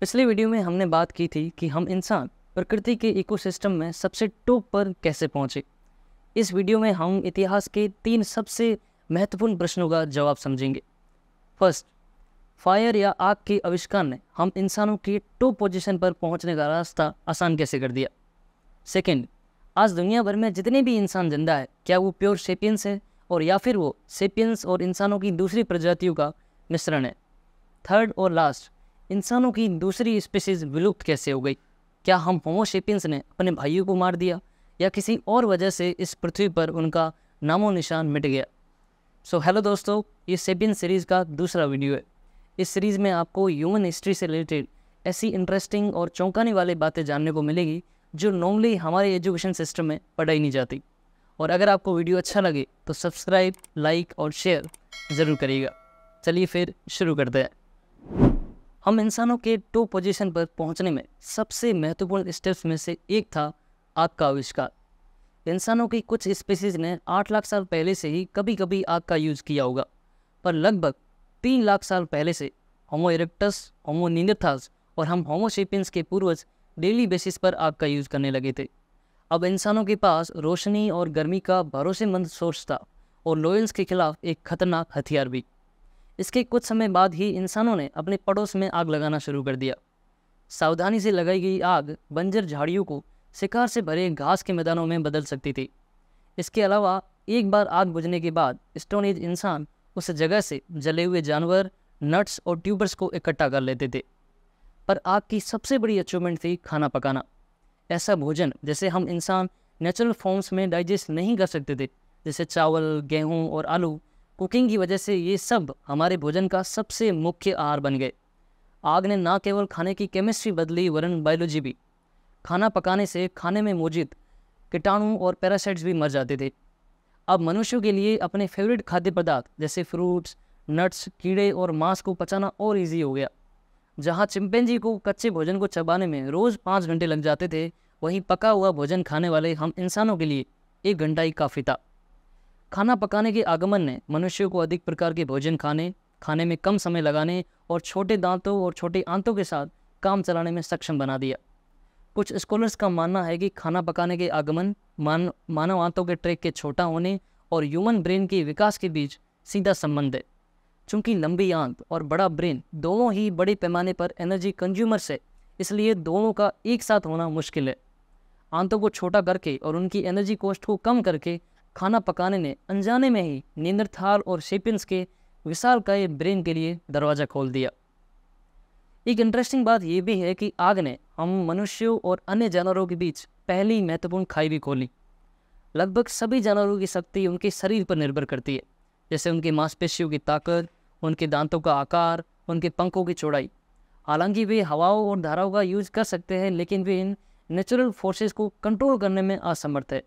पिछले वीडियो में हमने बात की थी कि हम इंसान प्रकृति के इकोसिस्टम में सबसे टॉप पर कैसे पहुँचे इस वीडियो में हम इतिहास के तीन सबसे महत्वपूर्ण प्रश्नों का जवाब समझेंगे फर्स्ट फायर या आग के आविष्कार ने हम इंसानों के टॉप पोजीशन पर पहुंचने का रास्ता आसान कैसे कर दिया सेकंड, आज दुनिया भर में जितने भी इंसान जिंदा है क्या वो प्योर सेपियंस है और या फिर वो सेपियंस और इंसानों की दूसरी प्रजातियों का मिश्रण है थर्ड और लास्ट इंसानों की दूसरी स्पीसीज विलुप्त कैसे हो गई क्या हम होमोशेपियंस ने अपने भाइयों को मार दिया या किसी और वजह से इस पृथ्वी पर उनका नामो निशान मिट गया सो so, हेलो दोस्तों ये सेपियन सीरीज़ का दूसरा वीडियो है इस सीरीज़ में आपको ह्यूमन हिस्ट्री से रिलेटेड ऐसी इंटरेस्टिंग और चौंकाने वाली बातें जानने को मिलेगी जो नॉर्मली हमारे एजुकेशन सिस्टम में पढ़ाई नहीं जाती और अगर आपको वीडियो अच्छा लगे तो सब्सक्राइब लाइक और शेयर ज़रूर करिएगा चलिए फिर शुरू करते हैं हम इंसानों के टॉप पोजीशन पर पहुंचने में सबसे महत्वपूर्ण स्टेप्स में से एक था आग का आविष्कार इंसानों की कुछ स्पीसीज ने आठ लाख साल पहले से ही कभी कभी आग का यूज़ किया होगा पर लगभग तीन लाख साल पहले से होमो इरेक्टस होमो निंदरथास और हम होमोशिपियंस के पूर्वज डेली बेसिस पर आग का यूज़ करने लगे थे अब इंसानों के पास रोशनी और गर्मी का भरोसेमंद सोर्स था और लोयल्स के खिलाफ एक खतरनाक हथियार भी इसके कुछ समय बाद ही इंसानों ने अपने पड़ोस में आग लगाना शुरू कर दिया सावधानी से लगाई गई आग बंजर झाड़ियों को शिकार से भरे घास के मैदानों में बदल सकती थी इसके अलावा एक बार आग बुझने के बाद स्टोनेज इंसान उस जगह से जले हुए जानवर नट्स और ट्यूबर्स को इकट्ठा कर लेते थे पर आग की सबसे बड़ी अचीवमेंट थी खाना पकाना ऐसा भोजन जैसे हम इंसान नेचुरल फॉर्म्स में डाइजेस्ट नहीं कर सकते थे जैसे चावल गेहूँ और आलू कुकिंग की वजह से ये सब हमारे भोजन का सबसे मुख्य आहार बन गए आग ने ना केवल खाने की केमिस्ट्री बदली वरन बायोलॉजी भी खाना पकाने से खाने में मौजूद कीटाणु और पैरासाइट्स भी मर जाते थे अब मनुष्यों के लिए अपने फेवरेट खाद्य पदार्थ जैसे फ्रूट्स नट्स कीड़े और मांस को पचाना और इजी हो गया जहाँ चिंपैंजी को कच्चे भोजन को चबाने में रोज़ पाँच घंटे लग जाते थे वहीं पका हुआ भोजन खाने वाले हम इंसानों के लिए एक घंटा ही काफ़ी था खाना पकाने के आगमन ने मनुष्य को अधिक प्रकार के भोजन खाने खाने में कम समय लगाने और छोटे दांतों और छोटे आंतों के साथ काम चलाने में सक्षम बना दिया कुछ स्कॉलर्स का मानना है कि खाना पकाने के आगमन मान मानव आंतों के ट्रैक के छोटा होने और ह्यूमन ब्रेन के विकास के बीच सीधा संबंध है चूँकि लंबी आंत और बड़ा ब्रेन दोनों ही बड़े पैमाने पर एनर्जी कंज्यूमर्स है इसलिए दोनों का एक साथ होना मुश्किल है आंतों को छोटा करके और उनकी एनर्जी कॉस्ट को कम करके खाना पकाने ने अनजाने में ही निंदरथाल और शेपियंस के विशाल काय ब्रेन के लिए दरवाज़ा खोल दिया एक इंटरेस्टिंग बात यह भी है कि आग ने हम मनुष्यों और अन्य जानवरों के बीच पहली महत्वपूर्ण खाई भी खोली लगभग सभी जानवरों की शक्ति उनके शरीर पर निर्भर करती है जैसे उनके मांसपेशियों की ताकत उनके दांतों का आकार उनके पंखों की चौड़ाई हालांकि वे हवाओं और धाराओं का यूज कर सकते हैं लेकिन वे इन नेचुरल फोर्सेस को कंट्रोल करने में असमर्थ है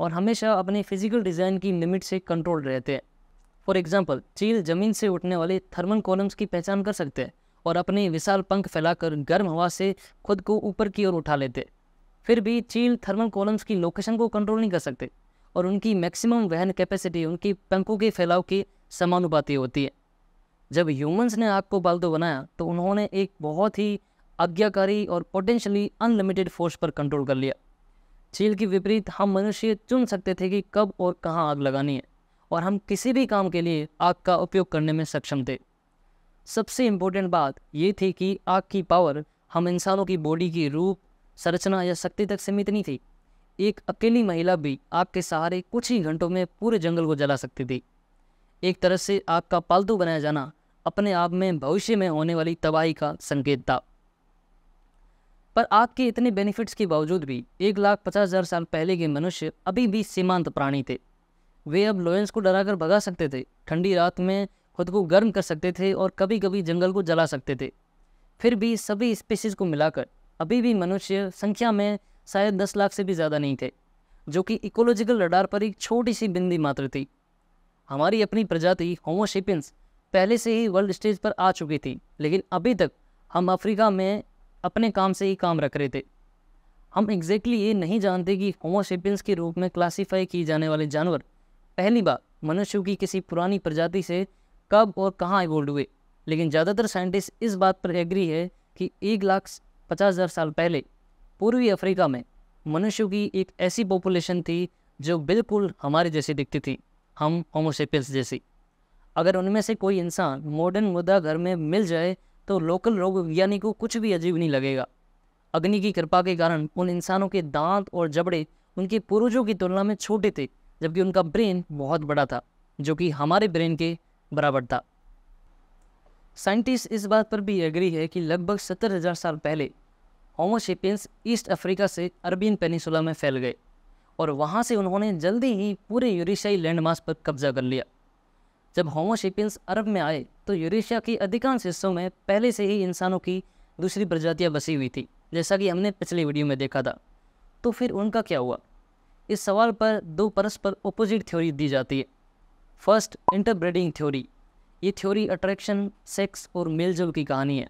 और हमेशा अपने फिजिकल डिज़ाइन की लिमिट से कंट्रोल रहते हैं फॉर एग्ज़ाम्पल चील ज़मीन से उठने वाले थर्मल कॉलम्स की पहचान कर सकते हैं और अपने विशाल पंख फैलाकर गर्म हवा से खुद को ऊपर की ओर उठा लेते फिर भी चील थर्मल कॉलम्स की लोकेशन को कंट्रोल नहीं कर सकते और उनकी मैक्सिमम वहन कैपेसिटी उनकी पंखों के फैलाव के समानुपाती होती है जब ह्यूमंस ने आग को बालतू बनाया तो उन्होंने एक बहुत ही आज्ञाकारी और पोटेंशली अनलिमिटेड फोर्स पर कंट्रोल कर लिया चील के विपरीत हम मनुष्य चुन सकते थे कि कब और कहाँ आग लगानी है और हम किसी भी काम के लिए आग का उपयोग करने में सक्षम थे सबसे इम्पोर्टेंट बात ये थी कि आग की पावर हम इंसानों की बॉडी की रूप संरचना या शक्ति तक सीमित नहीं थी एक अकेली महिला भी आग के सहारे कुछ ही घंटों में पूरे जंगल को जला सकती थी एक तरह से आग का पालतू बनाया जाना अपने आप में भविष्य में होने वाली तबाही का संकेत था पर आग के इतने बेनिफिट्स के बावजूद भी एक लाख पचास हज़ार साल पहले के मनुष्य अभी भी सीमांत प्राणी थे वे अब लोयंस को डराकर भगा सकते थे ठंडी रात में खुद को गर्म कर सकते थे और कभी कभी जंगल को जला सकते थे फिर भी सभी स्पीसीज को मिलाकर अभी भी मनुष्य संख्या में शायद दस लाख से भी ज़्यादा नहीं थे जो कि इकोलॉजिकल रडार पर एक छोटी सी बिंदी मात्र थी हमारी अपनी प्रजाति होमोशिपिन्स पहले से ही वर्ल्ड स्टेज पर आ चुकी थी लेकिन अभी तक हम अफ्रीका में अपने काम से ही काम रख रहे थे हम एग्जैक्टली exactly ये नहीं जानते कि होमोसेपियंस के रूप में क्लासीफाई किए जाने वाले जानवर पहली बार मनुष्य की किसी पुरानी प्रजाति से कब और कहाँ इवोल्ड हुए लेकिन ज़्यादातर साइंटिस्ट इस बात पर एग्री है कि एक लाख पचास हज़ार साल पहले पूर्वी अफ्रीका में मनुष्यों की एक ऐसी पॉपुलेशन थी जो बिल्कुल हमारे जैसी दिखती थी हम होमोसेपियंस जैसी अगर उनमें से कोई इंसान मॉडर्न मुद्दा घर में मिल जाए तो लोकल रोग विज्ञानी को कुछ भी अजीब नहीं लगेगा अग्नि की कृपा के कारण उन इंसानों के दांत और जबड़े उनके पूर्वजों की तुलना में छोटे थे जबकि उनका ब्रेन बहुत बड़ा था जो कि हमारे ब्रेन के बराबर था साइंटिस्ट इस बात पर भी एग्री है कि लगभग सत्तर हज़ार साल पहले होमोशिपियंस ईस्ट अफ्रीका से अरबियन पेनिसुला में फैल गए और वहाँ से उन्होंने जल्दी ही पूरे यूरिशाई लैंडमार्क पर कब्जा कर लिया जब होमोशिपियंस अरब में आए तो यूरेशिया के अधिकांश हिस्सों में पहले से ही इंसानों की दूसरी प्रजातियाँ बसी हुई थी जैसा कि हमने पिछले वीडियो में देखा था तो फिर उनका क्या हुआ इस सवाल पर दो परस्पर ओपोजिट थ्योरी दी जाती है फर्स्ट इंटरब्रीडिंग थ्योरी ये थ्योरी अट्रैक्शन सेक्स और मेलजोल की कहानी है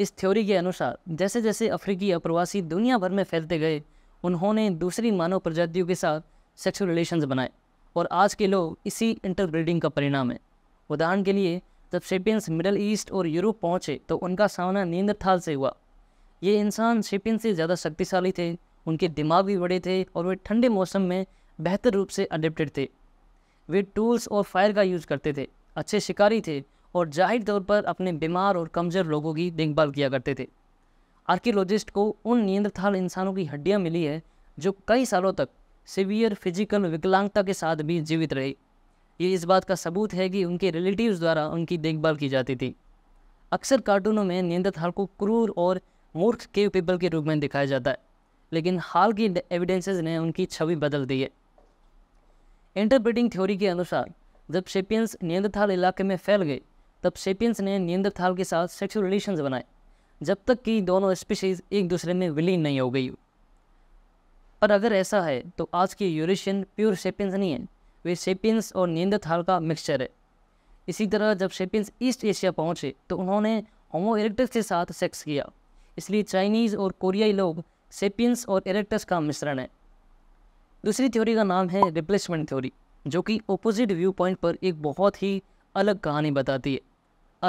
इस थ्योरी के अनुसार जैसे जैसे अफ्रीकी अप्रवासी दुनिया भर में फैलते गए उन्होंने दूसरी मानव प्रजातियों के साथ सेक्सुअल रिलेशंस बनाए और आज के लोग इसी इंटरब्रीडिंग का परिणाम है उदाहरण के लिए जब शेपियंस मिडल ईस्ट और यूरोप पहुँचे तो उनका सामना नींदरथाल से हुआ ये इंसान शेपियन से ज़्यादा शक्तिशाली थे उनके दिमाग भी बड़े थे और वे ठंडे मौसम में बेहतर रूप से अडेप्टेड थे वे टूल्स और फायर का यूज़ करते थे अच्छे शिकारी थे और जाहिर तौर पर अपने बीमार और कमज़ोर लोगों की देखभाल किया करते थे आर्कियोलॉजिस्ट को उन नियंत्रथाल इंसानों की हड्डियाँ मिली है जो कई सालों तक सीवियर फिजिकल विकलांगता के साथ भी जीवित रही ये इस बात का सबूत है कि उनके रिलेटिव्स द्वारा उनकी देखभाल की जाती थी अक्सर कार्टूनों में हाल को क्रूर और मूर्ख केव पीपल के रूप में दिखाया जाता है लेकिन हाल की एविडेंसेस ने उनकी छवि बदल दी है इंटरप्रेटिंग थ्योरी के अनुसार जब शेपियंस नियंत्रथाल इलाके में फैल गए तब शेपियंस ने नियंत्रथाल के साथ सेक्सुअल रिलेशन बनाए जब तक कि दोनों स्पीशीज़ एक दूसरे में विलीन नहीं हो गई और अगर ऐसा है तो आज के यूरेशियन प्योर सेपियंस नहीं है वे सेपियंस और नियंदथाल का मिक्सचर है इसी तरह जब सेपियंस ईस्ट एशिया पहुंचे तो उन्होंने होमो इरेक्टस के साथ सेक्स किया इसलिए चाइनीज़ और कोरियाई लोग सेपियंस और इरेक्टस का मिश्रण है दूसरी थ्योरी का नाम है रिप्लेसमेंट थ्योरी जो कि ओपोजिट व्यू पॉइंट पर एक बहुत ही अलग कहानी बताती है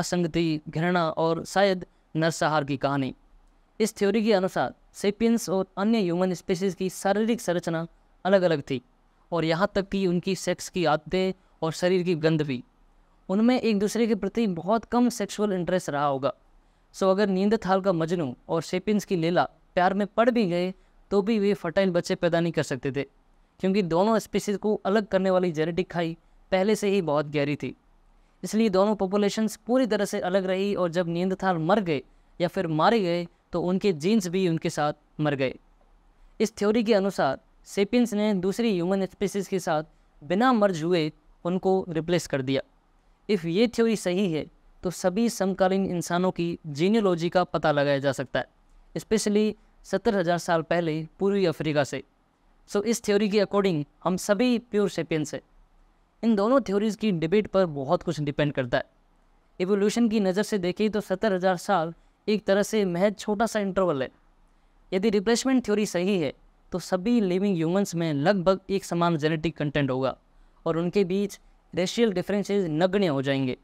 असंगति घृणा और शायद नरसहार की कहानी इस थ्योरी के अनुसार सेपियंस और अन्य ह्यूमन स्पीसीज की शारीरिक संरचना अलग अलग थी और यहाँ तक कि उनकी सेक्स की आदतें और शरीर की गंध भी उनमें एक दूसरे के प्रति बहुत कम सेक्सुअल इंटरेस्ट रहा होगा सो अगर नींद थाल का मजनू और सेपियंस की लेला प्यार में पड़ भी गए तो भी वे फर्टाइल बच्चे पैदा नहीं कर सकते थे क्योंकि दोनों स्पीसीज को अलग करने वाली जेनेटिक खाई पहले से ही बहुत गहरी थी इसलिए दोनों पॉपुलेशंस पूरी तरह से अलग रही और जब नींद थाल मर गए या फिर मारे गए तो उनके जीन्स भी उनके साथ मर गए इस थ्योरी के अनुसार सेपियंस ने दूसरी ह्यूमन स्पीसीज के साथ बिना मर्ज हुए उनको रिप्लेस कर दिया इफ़ ये थ्योरी सही है तो सभी समकालीन इंसानों की जीनियोलॉजी का पता लगाया जा सकता है स्पेशली सत्तर हज़ार साल पहले पूर्वी अफ्रीका से सो so, इस थ्योरी के अकॉर्डिंग हम सभी प्योर सेपियंस हैं इन दोनों थ्योरीज़ की डिबेट पर बहुत कुछ डिपेंड करता है एवोल्यूशन की नज़र से देखें तो सत्तर हज़ार साल एक तरह से महज छोटा सा इंटरवल है यदि रिप्लेसमेंट थ्योरी सही है तो सभी लिविंग ह्यूमंस में लगभग एक समान जेनेटिक कंटेंट होगा और उनके बीच रेशियल डिफरेंसेस नगण्य हो जाएंगे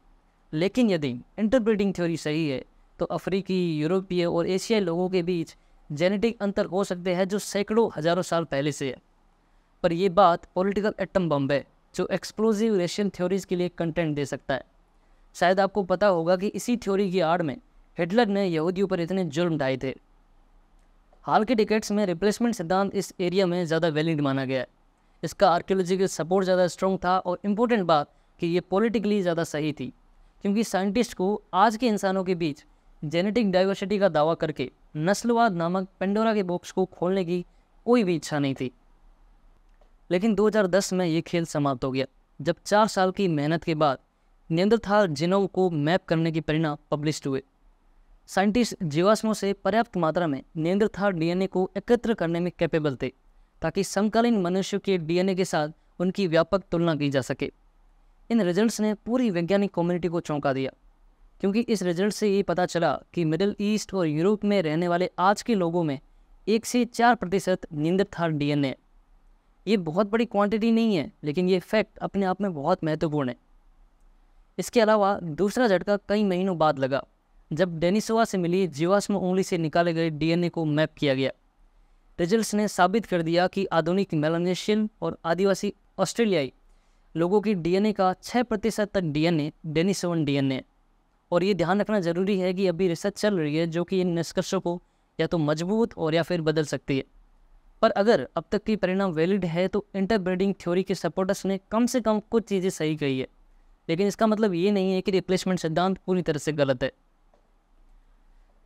लेकिन यदि इंटरप्रेटिंग थ्योरी सही है तो अफ्रीकी यूरोपीय और एशियाई लोगों के बीच जेनेटिक अंतर हो सकते हैं जो सैकड़ों हज़ारों साल पहले से है पर यह बात पॉलिटिकल एटम बम है जो एक्सप्लोजिव रेशियल थ्योरीज़ के लिए कंटेंट दे सकता है शायद आपको पता होगा कि इसी थ्योरी की आड़ में हिटलर ने यहूदियों पर इतने जुर्म डाए थे हाल के टिकट्स में रिप्लेसमेंट सिद्धांत इस एरिया में ज़्यादा वैलिड माना गया है इसका आर्कियोलॉजिकल सपोर्ट ज़्यादा स्ट्रॉन्ग था और इम्पोर्टेंट बात कि ये पॉलिटिकली ज़्यादा सही थी क्योंकि साइंटिस्ट को आज के इंसानों के बीच जेनेटिक डाइवर्सिटी का दावा करके नस्लवाद नामक पेंडोरा के बॉक्स को खोलने की कोई भी इच्छा नहीं थी लेकिन 2010 में ये खेल समाप्त हो गया जब चार साल की मेहनत के बाद नियंद्रथाल जिनों को मैप करने के परिणाम पब्लिश हुए साइंटिस्ट जीवाश्मों से पर्याप्त मात्रा में नियंत्रथाल डीएनए को एकत्र करने में कैपेबल थे ताकि समकालीन मनुष्य के डीएनए के साथ उनकी व्यापक तुलना की जा सके इन रिजल्ट्स ने पूरी वैज्ञानिक कम्युनिटी को चौंका दिया क्योंकि इस रिजल्ट से ये पता चला कि मिडिल ईस्ट और यूरोप में रहने वाले आज के लोगों में एक से चार प्रतिशत निंदरथाल डीएनए ये बहुत बड़ी क्वांटिटी नहीं है लेकिन ये फैक्ट अपने आप में बहुत महत्वपूर्ण है इसके अलावा दूसरा झटका कई महीनों बाद लगा जब डेनिसोवा से मिली जीवाश्म उंगली से निकाले गए डीएनए को मैप किया गया रिजल्ट ने साबित कर दिया कि आधुनिक मेलानेशियन और आदिवासी ऑस्ट्रेलियाई लोगों की डीएनए का 6 प्रतिशत तक डीएनए डेनिसोवन डीएनए और ये ध्यान रखना ज़रूरी है कि अभी रिसर्च चल रही है जो कि इन निष्कर्षों को या तो मजबूत और या फिर बदल सकती है पर अगर अब तक की परिणाम वैलिड है तो इंटरब्रीडिंग थ्योरी के सपोर्टर्स ने कम से कम कुछ चीज़ें सही कही है लेकिन इसका मतलब ये नहीं है कि रिप्लेसमेंट सिद्धांत पूरी तरह से गलत है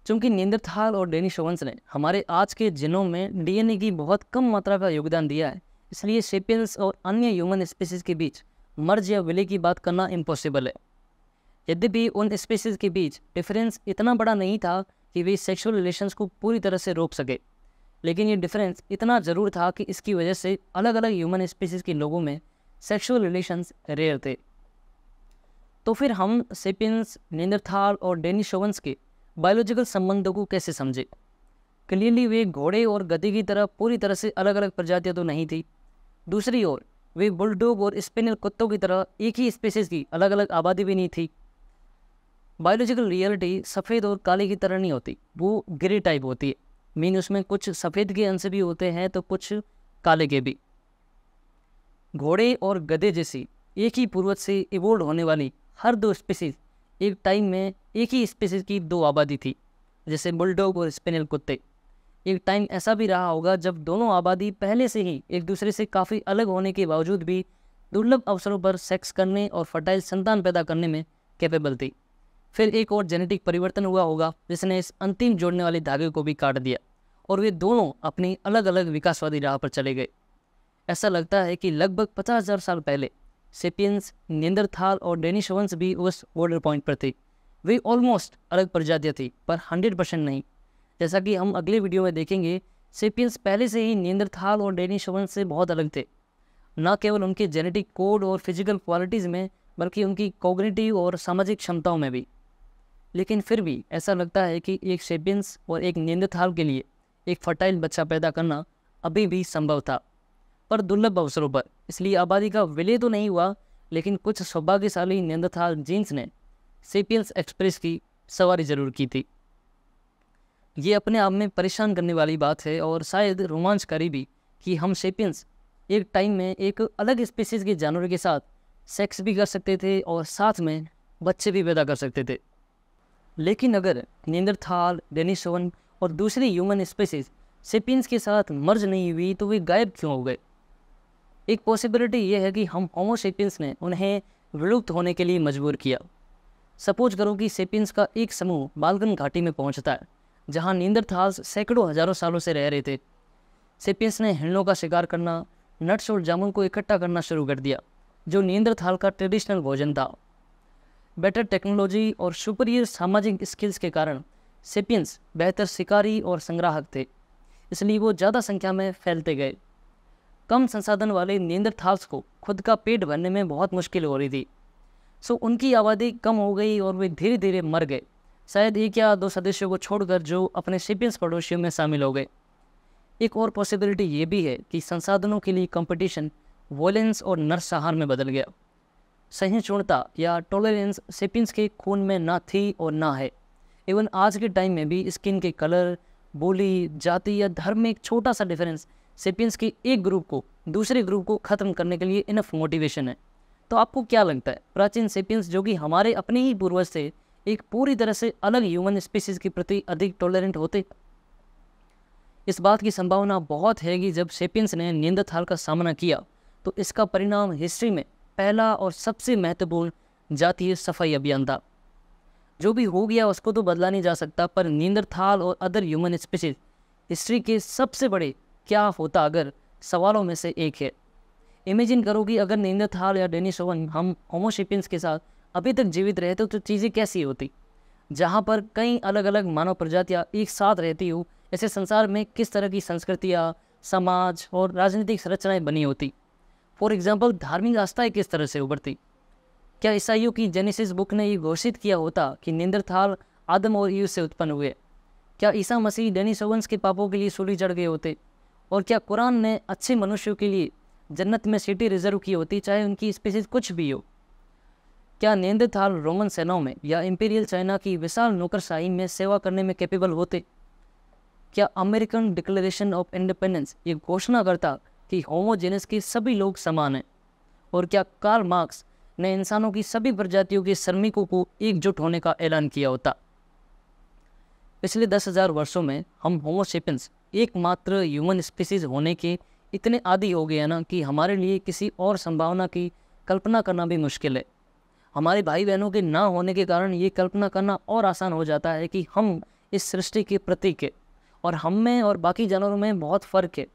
चूंकि निंदरथाल और डेनिशोवंस ने हमारे आज के जिनों में डीएनए की बहुत कम मात्रा का योगदान दिया है इसलिए सेपियंस और अन्य ह्यूमन स्पीसीज के बीच मर्ज या विलय की बात करना इम्पॉसिबल है यद्यपि उन स्पीसीज के बीच डिफरेंस इतना बड़ा नहीं था कि वे सेक्सुअल रिलेशंस को पूरी तरह से रोक सके लेकिन ये डिफरेंस इतना ज़रूर था कि इसकी वजह से अलग अलग ह्यूमन स्पीसीज के लोगों में सेक्सुअल रिलेशंस रेयर थे तो फिर हम सेपियंस निंदरथाल और डेनिशोवंस के बायोलॉजिकल संबंधों को कैसे समझे क्लियरली वे घोड़े और गधे की तरह पूरी तरह से अलग अलग प्रजातियाँ तो नहीं थी दूसरी ओर वे बुलडोग और स्पेनल कुत्तों की तरह एक ही स्पीसीज की अलग अलग आबादी भी नहीं थी बायोलॉजिकल रियलिटी सफ़ेद और काले की तरह नहीं होती वो ग्रे टाइप होती है मीन उसमें कुछ सफ़ेद के अंश भी होते हैं तो कुछ काले के भी घोड़े और गधे जैसी एक ही पूर्वज से इवोल्ड होने वाली हर दो स्पीसीज एक टाइम में एक ही स्पीसीज की दो आबादी थी जैसे बुलडोग और स्पेनल कुत्ते एक टाइम ऐसा भी रहा होगा जब दोनों आबादी पहले से ही एक दूसरे से काफ़ी अलग होने के बावजूद भी दुर्लभ अवसरों पर सेक्स करने और फर्टाइल संतान पैदा करने में कैपेबल थी फिर एक और जेनेटिक परिवर्तन हुआ होगा जिसने इस अंतिम जोड़ने वाले धागे को भी काट दिया और वे दोनों अपनी अलग अलग विकासवादी राह पर चले गए ऐसा लगता है कि लगभग पचास हज़ार साल पहले सेपियंस नेंदरथाल और डेनिश वंश भी उस बॉर्डर पॉइंट पर थे वे ऑलमोस्ट अलग प्रजातियाँ थी पर हंड्रेड परसेंट नहीं जैसा कि हम अगले वीडियो में देखेंगे सेपियंस पहले से ही नेंदरथाल और डेनिश वंश से बहुत अलग थे न केवल उनके जेनेटिक कोड और फिजिकल क्वालिटीज़ में बल्कि उनकी कोगनेटिव और सामाजिक क्षमताओं में भी लेकिन फिर भी ऐसा लगता है कि एक सेपियंस और एक नेंदरथाल के लिए एक फर्टाइल बच्चा पैदा करना अभी भी संभव था पर दुर्लभ अवसरों पर इसलिए आबादी का विलय तो नहीं हुआ लेकिन कुछ सौभाग्यशाली नंदथाल जीन्स ने सेपियंस एक्सप्रेस की सवारी जरूर की थी ये अपने आप में परेशान करने वाली बात है और शायद रोमांचकारी भी कि हम सेपियंस एक टाइम में एक अलग स्पीसीज के जानवर के साथ सेक्स भी कर सकते थे और साथ में बच्चे भी पैदा कर सकते थे लेकिन अगर निंदरथाल डेनिसोवन और दूसरी ह्यूमन स्पेसीज सेपियंस के साथ मर्ज नहीं हुई तो वे गायब क्यों हो गए एक पॉसिबिलिटी ये है कि हम होमोसेपियंस ने उन्हें विलुप्त होने के लिए मजबूर किया सपोज करो कि सेपियंस का एक समूह बालगन घाटी में पहुंचता है जहां थाल्स सैकड़ों हजारों सालों से रह रहे थे सेपियंस ने हिंडों का शिकार करना नट्स और जामुन को इकट्ठा करना शुरू कर दिया जो थाल का ट्रेडिशनल भोजन था बेटर टेक्नोलॉजी और सुपरियर सामाजिक स्किल्स के कारण सेपियंस बेहतर शिकारी और संग्राहक थे इसलिए वो ज़्यादा संख्या में फैलते गए कम संसाधन वाले थाल्स को खुद का पेट भरने में बहुत मुश्किल हो रही थी सो उनकी आबादी कम हो गई और वे धीरे धीरे मर गए शायद एक या दो सदस्यों को छोड़कर जो अपने सिपियंस पड़ोसियों में शामिल हो गए एक और पॉसिबिलिटी ये भी है कि संसाधनों के लिए कंपटीशन वॉलेंस और आहार में बदल गया सहिष्णुता या टॉलरेंस सिपियंस के खून में ना थी और ना है इवन आज के टाइम में भी स्किन के कलर बोली जाति या धर्म में एक छोटा सा डिफरेंस सेपियंस के एक ग्रुप को दूसरे ग्रुप को ख़त्म करने के लिए इनफ मोटिवेशन है तो आपको क्या लगता है प्राचीन सेपियंस जो कि हमारे अपने ही पूर्वज थे एक पूरी तरह से अलग ह्यूमन स्पीसीज के प्रति अधिक टॉलरेंट होते इस बात की संभावना बहुत है कि जब सेपियंस ने थाल का सामना किया तो इसका परिणाम हिस्ट्री में पहला और सबसे महत्वपूर्ण जातीय सफाई अभियान था जो भी हो गया उसको तो बदला नहीं जा सकता पर नींदरथाल और अदर ह्यूमन स्पीसीज हिस्ट्री के सबसे बड़े क्या होता अगर सवालों में से एक है इमेजिन करो कि अगर नींदर थाल या डेनिसोवन हम होमोशिपियंस के साथ अभी तक जीवित रहते तो चीज़ें कैसी होती जहाँ पर कई अलग अलग मानव प्रजातियाँ एक साथ रहती हो ऐसे संसार में किस तरह की संस्कृतियाँ समाज और राजनीतिक संरचनाएँ बनी होती फॉर एग्जाम्पल धार्मिक आस्थाएँ किस तरह से उभरती क्या ईसाइयों की जेनेसिस बुक ने ये घोषित किया होता कि निंदरथाल आदम और ईव से उत्पन्न हुए क्या ईसा मसीह डेनिसोवंस के पापों के लिए सूली चढ़ गए होते और क्या कुरान ने अच्छे मनुष्यों के लिए जन्नत में सिटी रिजर्व की होती चाहे उनकी स्पेसिस कुछ भी हो क्या नियंत्रित थाल रोमन सेनाओं में या इम्पीरियल चाइना की विशाल नौकरशाही में सेवा करने में कैपेबल होते क्या अमेरिकन डिक्लेरेशन ऑफ इंडिपेंडेंस ये घोषणा करता कि होमोजेनस के सभी लोग समान हैं और क्या कार्ल मार्क्स ने इंसानों की सभी प्रजातियों के श्रमिकों को एकजुट होने का ऐलान किया होता पिछले दस हज़ार वर्षों में हम होमोसेपियंस एकमात्र ह्यूमन स्पीसीज होने के इतने आदि हो गए हैं ना कि हमारे लिए किसी और संभावना की कल्पना करना भी मुश्किल है हमारे भाई बहनों के ना होने के कारण ये कल्पना करना और आसान हो जाता है कि हम इस सृष्टि के प्रतीक है और हम में और बाकी जानवरों में बहुत फ़र्क है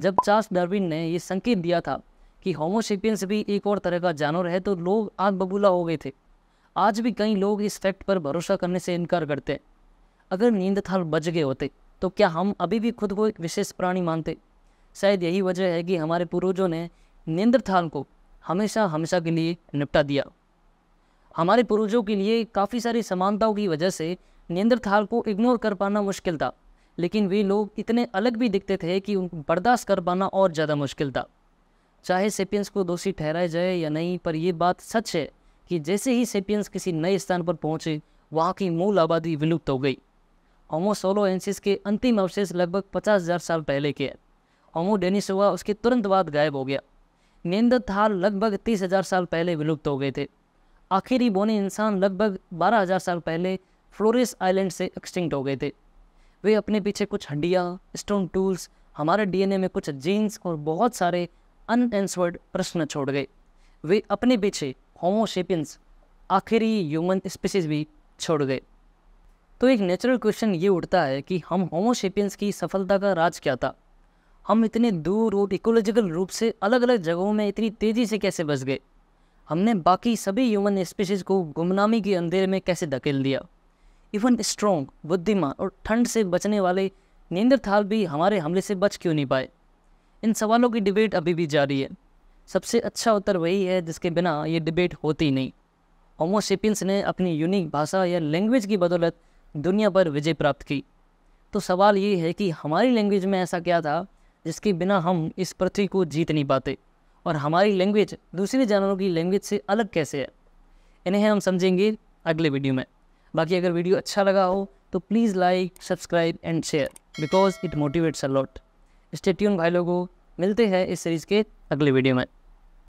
जब चार्ल्स डार्विन ने ये संकेत दिया था कि होमोसेपियंस भी एक और तरह का जानवर है तो लोग आग बबूला हो गए थे आज भी कई लोग इस फैक्ट पर भरोसा करने से इनकार करते हैं अगर नींद थाल बज गए होते तो क्या हम अभी भी खुद को एक विशेष प्राणी मानते शायद यही वजह है कि हमारे पूर्वजों ने थाल को हमेशा हमेशा के लिए निपटा दिया हमारे पूर्वजों के लिए काफ़ी सारी समानताओं की वजह से थाल को इग्नोर कर पाना मुश्किल था लेकिन वे लोग इतने अलग भी दिखते थे कि उनको बर्दाश्त कर पाना और ज़्यादा मुश्किल था चाहे सेपियंस को दोषी ठहराया जाए या नहीं पर यह बात सच है कि जैसे ही सेपियंस किसी नए स्थान पर पहुँचे वहाँ की मूल आबादी विलुप्त हो गई होमोसोलोएंसिस के अंतिम अवशेष लगभग पचास हज़ार साल पहले के हैं होमो डेनिसोवा उसके तुरंत बाद गायब हो गया थाल लगभग तीस हज़ार साल पहले विलुप्त हो गए थे आखिरी बोने इंसान लगभग बारह हज़ार साल पहले फ्लोरिस आइलैंड से एक्सटिंक्ट हो गए थे वे अपने पीछे कुछ हड्डियाँ स्टोन टूल्स हमारे डीएनए में कुछ जीन्स और बहुत सारे अनएंसवर्ड प्रश्न छोड़ गए वे अपने पीछे होमोशेपियंस आखिरी ह्यूमन स्पीसीज भी छोड़ गए तो एक नेचुरल क्वेश्चन ये उठता है कि हम होमोशेपियंस की सफलता का राज क्या था हम इतने दूर और इकोलॉजिकल रूप से अलग अलग जगहों में इतनी तेज़ी से कैसे बस गए हमने बाकी सभी ह्यूमन स्पीशीज़ को गुमनामी के अंधेरे में कैसे धकेल दिया इवन स्ट्रॉन्ग बुद्धिमान और ठंड से बचने वाले थाल भी हमारे हमले से बच क्यों नहीं पाए इन सवालों की डिबेट अभी भी जारी है सबसे अच्छा उत्तर वही है जिसके बिना ये डिबेट होती नहीं होमोशिपियंस ने अपनी यूनिक भाषा या लैंग्वेज की बदौलत दुनिया पर विजय प्राप्त की तो सवाल ये है कि हमारी लैंग्वेज में ऐसा क्या था जिसके बिना हम इस पृथ्वी को जीत नहीं पाते और हमारी लैंग्वेज दूसरे जानवरों की लैंग्वेज से अलग कैसे है इन्हें हम समझेंगे अगले वीडियो में बाकी अगर वीडियो अच्छा लगा हो तो please like subscribe and share because it motivates a lot stay tuned भाई लोगों मिलते हैं इस सीरीज़ के अगले वीडियो में